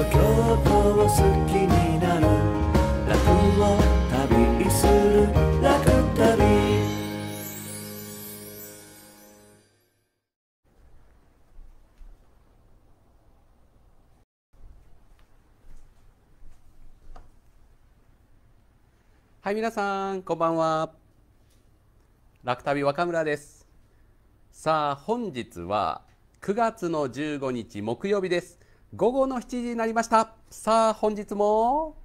と京都を好きになる楽を旅する楽旅はい皆さんこんばんは楽旅若村ですさあ本日は9月の15日木曜日です午後の7時になりました。さあ、本日も、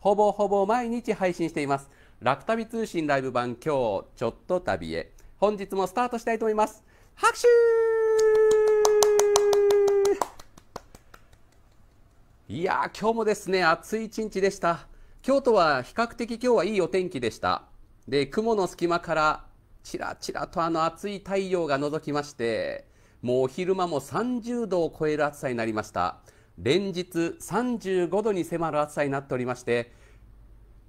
ほぼほぼ毎日配信しています。楽旅通信ライブ版今日、ちょっと旅へ。本日もスタートしたいと思います。拍手いや今日もですね、暑い一日でした。京都は比較的今日はいいお天気でした。で、雲の隙間から、ちらちらとあの暑い太陽が覗きまして、もう昼間も30度を超える暑さになりました連日35度に迫る暑さになっておりまして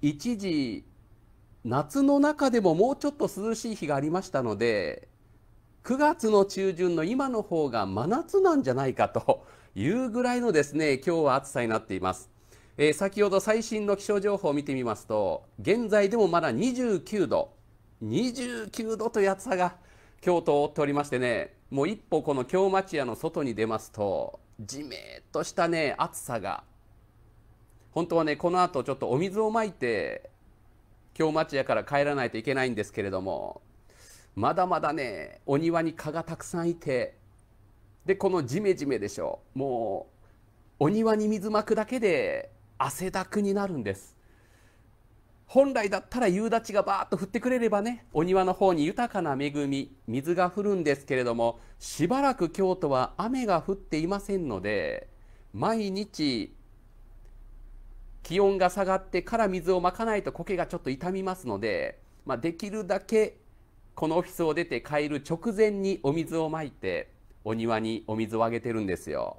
一時夏の中でももうちょっと涼しい日がありましたので9月の中旬の今の方が真夏なんじゃないかというぐらいのですね今日は暑さになっています、えー、先ほど最新の気象情報を見てみますと現在でもまだ29度29度という暑さが京都を追っておりましてねもう一歩この京町屋の外に出ますとじめっとしたね暑さが本当はねこの後ちょっとお水をまいて京町屋から帰らないといけないんですけれどもまだまだねお庭に蚊がたくさんいてでこのジメジメでしょもうお庭に水まくだけで汗だくになるんです本来だったら夕立がバーッと降ってくれればねお庭の方に豊かな恵み水が降るんですけれどもしばらく京都は雨が降っていませんので毎日気温が下がってから水をまかないと苔がちょっと傷みますので、まあ、できるだけこのオフィスを出て帰る直前にお水をまいてお庭にお水をあげてるんですよ。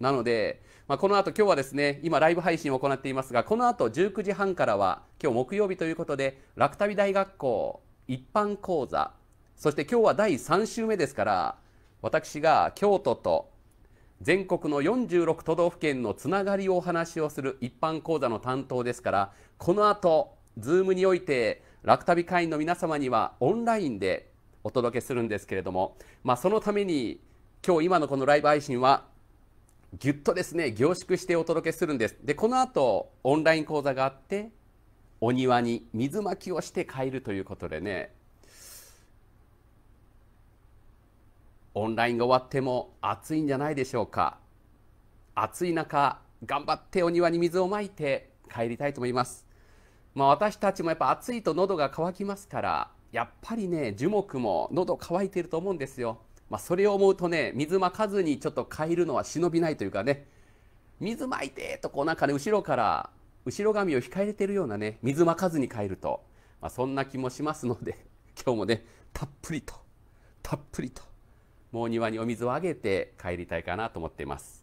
なので、まあ、この後今日はですね、今ライブ配信を行っていますが、この後19時半からは、今日木曜日ということで、楽旅大学校一般講座、そして今日は第3週目ですから、私が京都と全国の46都道府県のつながりをお話をする一般講座の担当ですから、この後、Zoom において、楽旅会員の皆様にはオンラインでお届けするんですけれども、まあ、そのために今日今のこのライブ配信はぎゅっとですね凝縮してお届けするんですでこの後オンライン講座があってお庭に水まきをして帰るということでねオンラインが終わっても暑いんじゃないでしょうか暑い中頑張ってお庭に水をまいて帰りたいと思いますまあ私たちもやっぱ暑いと喉が渇きますからやっぱりね樹木も喉乾いていると思うんですよまあ、それを思うとね水まかずにちょっと変えるのは忍びないというかね水まいてとこうなんかね後ろから後ろ髪を控えれてるようなね水まかずに変えると、まあ、そんな気もしますので 今日もねたっぷりとたっぷりともう庭にお水をあげて帰りたいかなと思っています。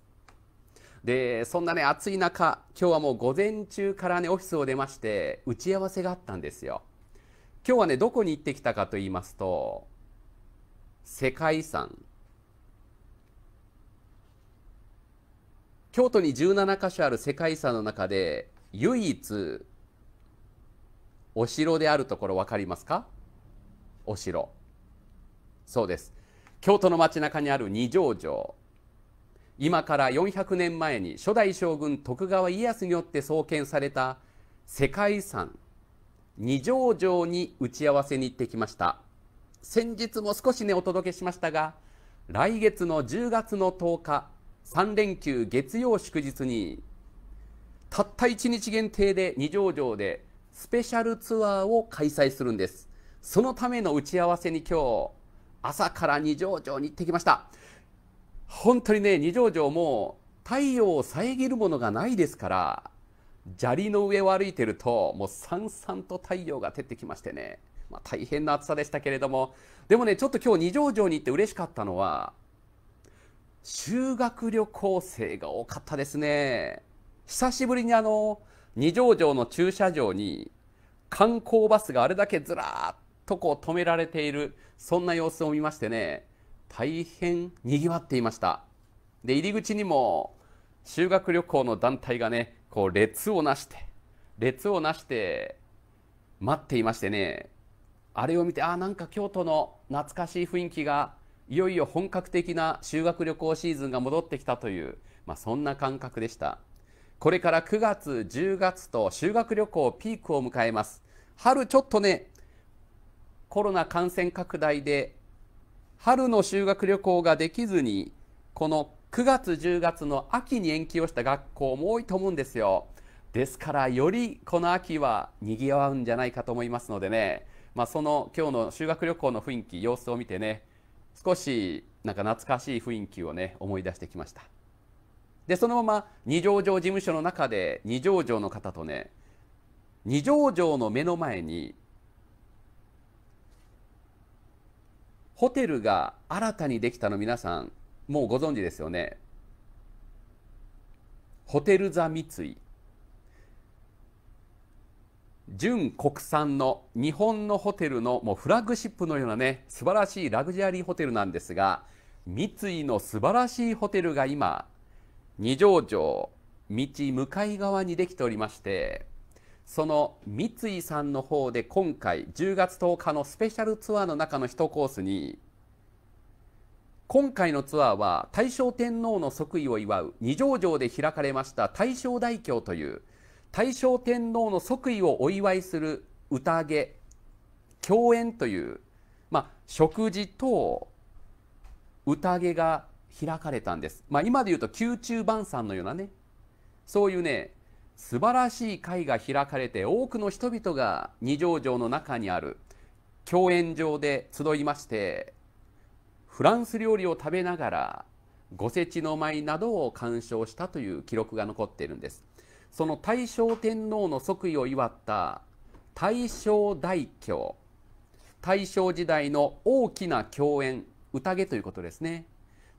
でそんなね暑い中今日はもう午前中からねオフィスを出まして打ち合わせがあったんですよ。今日はねどこに行ってきたかと言いますと世界遺産京都に17箇所ある世界遺産の中で唯一お城であるところ分かりますかお城そうです京都の街中にある二条城今から400年前に初代将軍徳川家康によって創建された世界遺産二条城に打ち合わせに行ってきました先日も少しねお届けしましたが来月の10月の10日3連休月曜祝日にたった1日限定で二条城でスペシャルツアーを開催するんですそのための打ち合わせに今日朝から二条城に行ってきました本当にね二条城も太陽を遮るものがないですから砂利の上を歩いてるともうさんさんと太陽が照ってきましてねまあ、大変な暑さでしたけれども、でもね、ちょっと今日二条城に行って嬉しかったのは、修学旅行生が多かったですね。久しぶりにあの、二条城の駐車場に観光バスがあれだけずらーっとこう止められている、そんな様子を見ましてね、大変賑わっていました。で、入り口にも修学旅行の団体がね、こう列をなして、列をなして待っていましてね、あれを見てあなんか京都の懐かしい雰囲気がいよいよ本格的な修学旅行シーズンが戻ってきたという、まあ、そんな感覚でしたこれから9月10月と修学旅行ピークを迎えます春ちょっとねコロナ感染拡大で春の修学旅行ができずにこの9月10月の秋に延期をした学校も多いと思うんですよですからよりこの秋は賑わうんじゃないかと思いますのでね、まあ、その今日の修学旅行の雰囲気様子を見てね少しなんか懐かしい雰囲気をね思い出してきましたでそのまま二条城事務所の中で二条城の方とね二条城の目の前にホテルが新たにできたの皆さんもうご存知ですよねホテル・座三井純国産の日本のホテルのもうフラッグシップのようなね素晴らしいラグジュアリーホテルなんですが三井の素晴らしいホテルが今二条城道向かい側にできておりましてその三井さんの方で今回10月10日のスペシャルツアーの中の1コースに今回のツアーは大正天皇の即位を祝う二条城で開かれました大正大教という大正天皇の即位をお祝いする宴共演という、まあ、食事と宴が開かれたんです、まあ、今で言うと宮中晩餐のようなねそういうね素晴らしい会が開かれて多くの人々が二条城の中にある共演場で集いましてフランス料理を食べながら御世知の舞などを鑑賞したという記録が残っているんです。その大正天皇の即位を祝った大正大教大正時代の大きな共演宴ということですね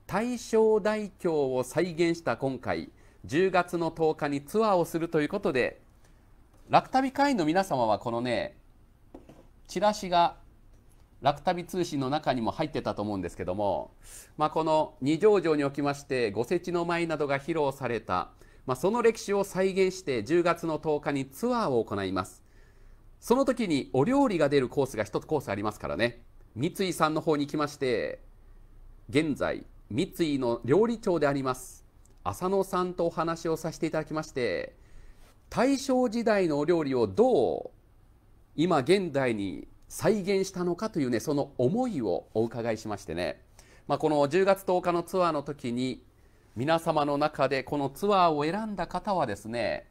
大正大教を再現した今回10月の10日にツアーをするということで楽旅会員の皆様はこのねチラシが楽旅通信の中にも入ってたと思うんですけども、まあ、この二条城におきましてご設置の舞などが披露されたまあ、その歴史を再現して10月の10日にツアーを行いますその時にお料理が出るコースが1つコースありますからね三井さんの方に行きまして現在三井の料理長であります浅野さんとお話をさせていただきまして大正時代のお料理をどう今現代に再現したのかというねその思いをお伺いしましてね、まあ、この10月10日のツアーの時に皆様の中でこのツアーを選んだ方はですね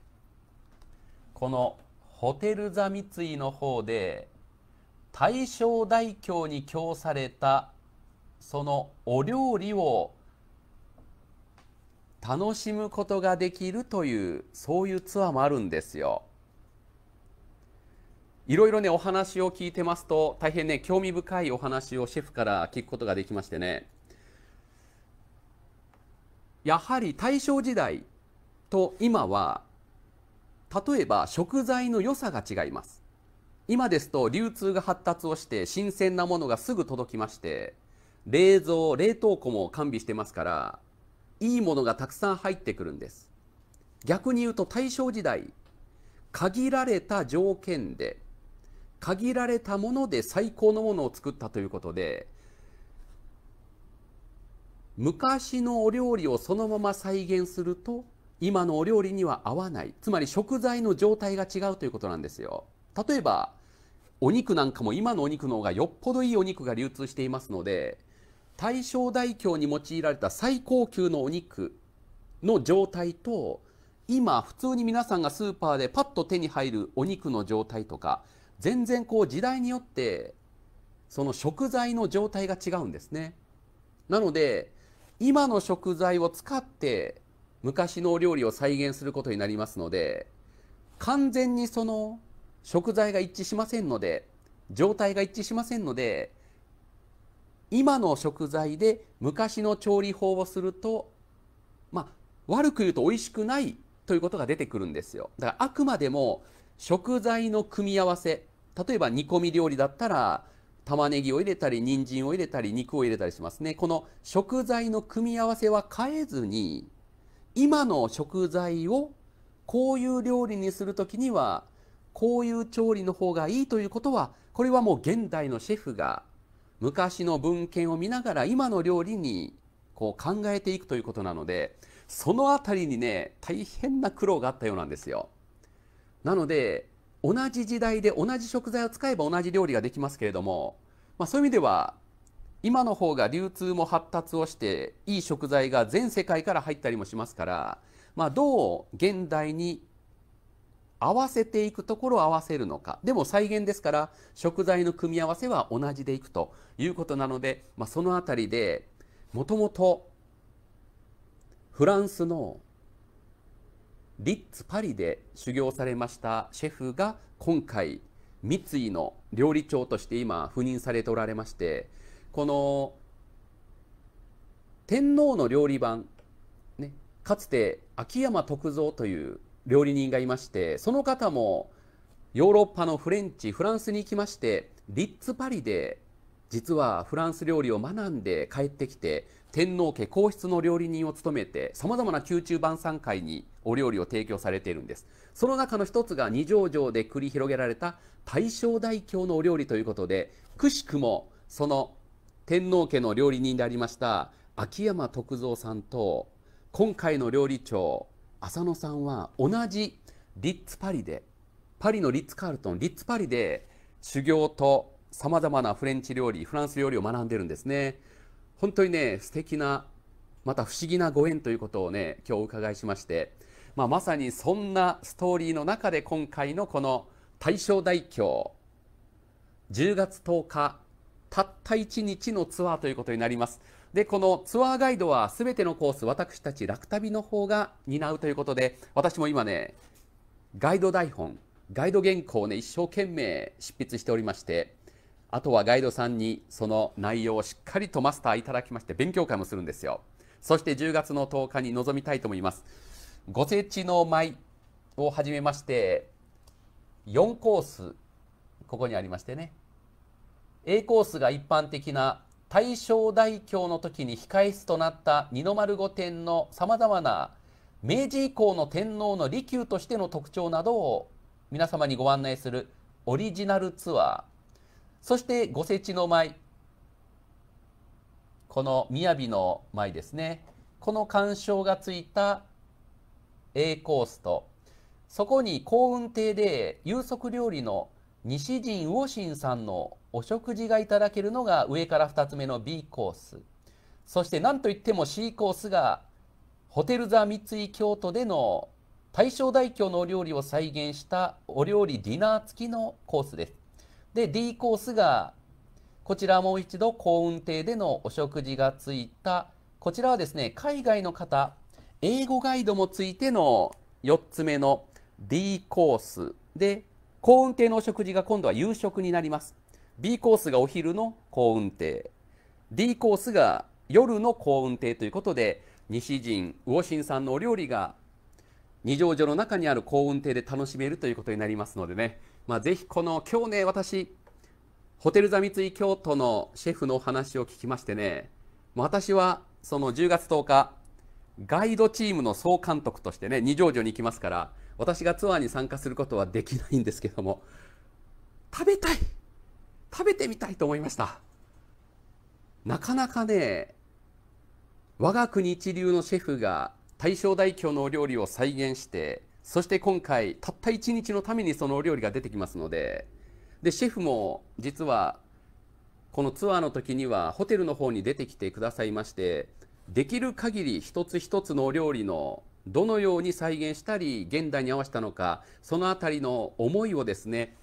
このホテル・座三井の方で大正大京に供されたそのお料理を楽しむことができるというそういうツアーもあるんですよ。いろいろねお話を聞いてますと大変ね興味深いお話をシェフから聞くことができましてねやはり大正時代と今は例えば食材の良さが違います今ですと流通が発達をして新鮮なものがすぐ届きまして冷蔵冷凍庫も完備してますからいいものがたくさん入ってくるんです逆に言うと大正時代限られた条件で限られたもので最高のものを作ったということで昔のお料理をそのまま再現すると今のお料理には合わないつまり食材の状態が違うということなんですよ例えばお肉なんかも今のお肉の方がよっぽどいいお肉が流通していますので大正大京に用いられた最高級のお肉の状態と今普通に皆さんがスーパーでパッと手に入るお肉の状態とか全然こう時代によってその食材の状態が違うんですねなので今の食材を使って昔のお料理を再現することになりますので完全にその食材が一致しませんので状態が一致しませんので今の食材で昔の調理法をするとまあ悪く言うと美味しくないということが出てくるんですよだからあくまでも食材の組み合わせ例えば煮込み料理だったら玉ねぎを入れたり人参を入れたり肉を入れたりしますねこの食材の組み合わせは変えずに今の食材をこういう料理にする時にはこういう調理の方がいいということはこれはもう現代のシェフが昔の文献を見ながら今の料理にこう考えていくということなのでその辺りにね大変な苦労があったようなんですよ。なので同じ時代で同じ食材を使えば同じ料理ができますけれども、まあ、そういう意味では今の方が流通も発達をしていい食材が全世界から入ったりもしますから、まあ、どう現代に合わせていくところを合わせるのかでも再現ですから食材の組み合わせは同じでいくということなので、まあ、その辺りでもともとフランスのリッツパリで修行されましたシェフが今回三井の料理長として今赴任されておられましてこの天皇の料理番、ね、かつて秋山徳蔵という料理人がいましてその方もヨーロッパのフレンチフランスに行きましてリッツ・パリで実はフランス料理を学んで帰ってきて天皇家皇室の料理人を務めてさまざまな宮中晩餐会にお料理を提供されているんですその中の一つが二条城で繰り広げられた大正大京のお料理ということでくしくもその天皇家の料理人でありました秋山徳蔵さんと今回の料理長浅野さんは同じリッツパリでパリのリッツ・カールトンリッツパリで修行とさまざまなフレンチ料理フランス料理を学んでるんですね本当にね素敵なまた不思議なご縁ということをね今日お伺いしまして、まあ、まさにそんなストーリーの中で今回のこの大正大教10月10日たった1日のツアーということになります。でこのツアーガイドは全てのコース私たち楽旅の方が担うということで私も今ねガイド台本ガイド原稿をね一生懸命執筆しておりましてあとはガイドさんにその内容をしっかりとマスターいただきまして勉強会もするんですよそして10月の10日に臨みたいと思いますご設置の舞をはじめまして4コースここにありましてね A コースが一般的な大正大教の時に控え室となった二の丸御殿のさまざまな明治以降の天皇の利休としての特徴などを皆様にご案内するオリジナルツアーそして御設置の舞この雅の舞ですねこの鑑賞がついた A コースとそこに幸運亭で有足料理の西陣魚心さんのお食事がいただけるのが上から2つ目の B コースそして何といっても C コースがホテル・ザ・三井京都での大正大京のお料理を再現したお料理ディナー付きのコースですで D コースがこちらもう一度幸運亭でのお食事がついたこちらはですね海外の方英語ガイドもついての4つ目の D コースで幸運亭のお食事が今度は夕食になります B コースがお昼の幸運亭 D コースが夜の幸運亭ということで西陣魚心さんのお料理が二条城の中にある幸運亭で楽しめるということになりますのでねまあ、ぜひこの今日ね私ホテル座三井京都のシェフのお話を聞きましてね私はその10月10日ガイドチームの総監督としてね二条城に行きますから私がツアーに参加することはできないんですけども食べたい食べてみたいと思いましたなかなかね我が国一流のシェフが大正大京のお料理を再現してそして今回たった1日のためにそのお料理が出てきますのででシェフも実はこのツアーの時にはホテルの方に出てきてくださいましてできる限り一つ一つのお料理のどのように再現したり現代に合わせたのかその辺りの思いをですね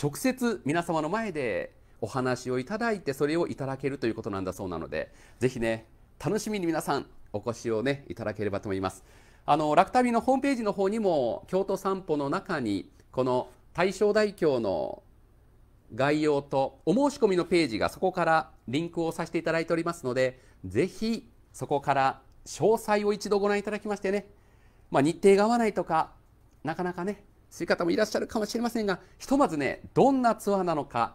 直接皆様の前でお話をいただいてそれをいただけるということなんだそうなので是非ね楽しみに皆さんお越しをねいただければと思います。あの楽旅のホームページの方にも京都散歩の中にこの大正大京の概要とお申し込みのページがそこからリンクをさせていただいておりますのでぜひそこから詳細を一度ご覧いただきましてね、まあ、日程が合わないとかなかなかねそういう方もいらっしゃるかもしれませんがひとまずねどんなツアーなのか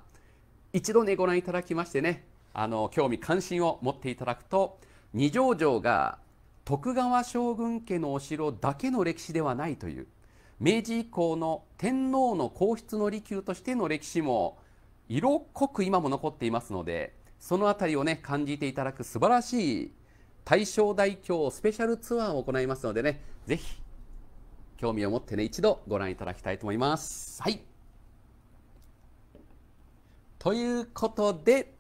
一度ねご覧いただきましてねあの興味関心を持っていただくと二条城が徳川将軍家のお城だけの歴史ではないという明治以降の天皇の皇室の利休としての歴史も色濃く今も残っていますのでその辺りをね感じていただく素晴らしい大正大京スペシャルツアーを行いますのでねぜひ興味を持ってね一度ご覧いただきたいと思います。はいということで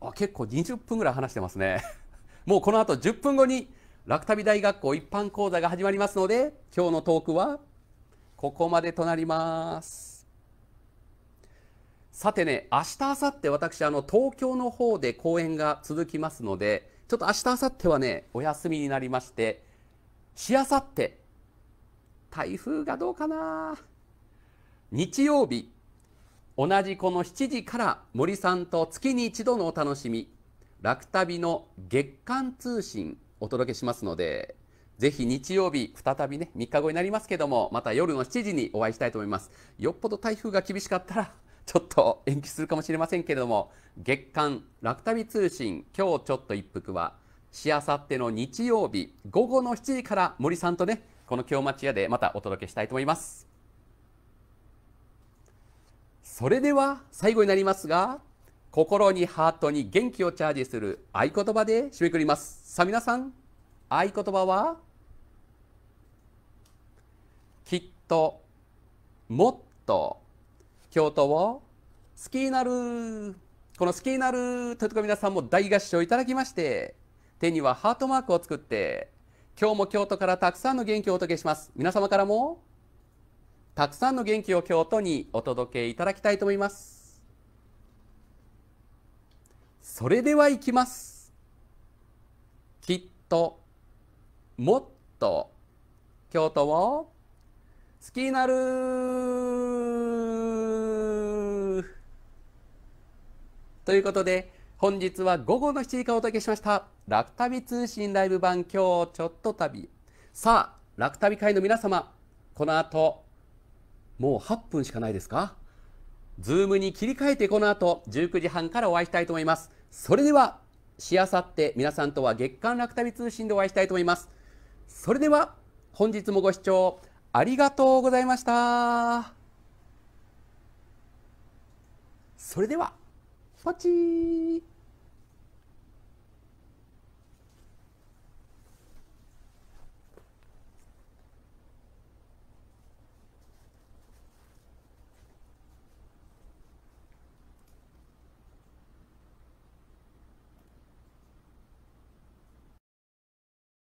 あ結構20分ぐらい話してますね。もうこの後10分後に楽旅大学校一般講座が始まりますので今日のトークはここまでとなりますさてね明日明後日私あの東京の方で講演が続きますのでちょっと明日明後日はねお休みになりましてしあさって台風がどうかな日曜日同じこの7時から森さんと月に一度のお楽しみ楽旅の月間通信お届けしますので、ぜひ日曜日、再びね、3日後になりますけども、また夜の7時にお会いしたいと思います。よっぽど台風が厳しかったら、ちょっと延期するかもしれませんけれども、月間楽旅通信、今日ちょっと一服は、しあさっての日曜日、午後の7時から森さんとね、この京町屋でまたお届けしたいと思います。それでは最後になりますが、心にハートに元気をチャージする合言葉で締めくくります。さあ皆さん、合言葉はきっともっと京都を好きになるこの好きになるというとこ皆さんも大合唱いただきまして手にはハートマークを作って今日も京都からたくさんの元気をお届けします皆様からもたくさんの元気を京都にお届けいただきたいと思いますそれではいきますきっともっと京都を好きになるということで本日は午後の7時からお届けしました「楽旅通信ライブ版今日ちょっと旅」さあ楽旅会の皆様この後もう8分しかないですかズームに切り替えてこの後19時半からお会いしたいと思います。それでは、しあさって皆さんとは月刊楽旅通信でお会いしたいと思います。それでは、本日もご視聴ありがとうございました。それでは、ポチー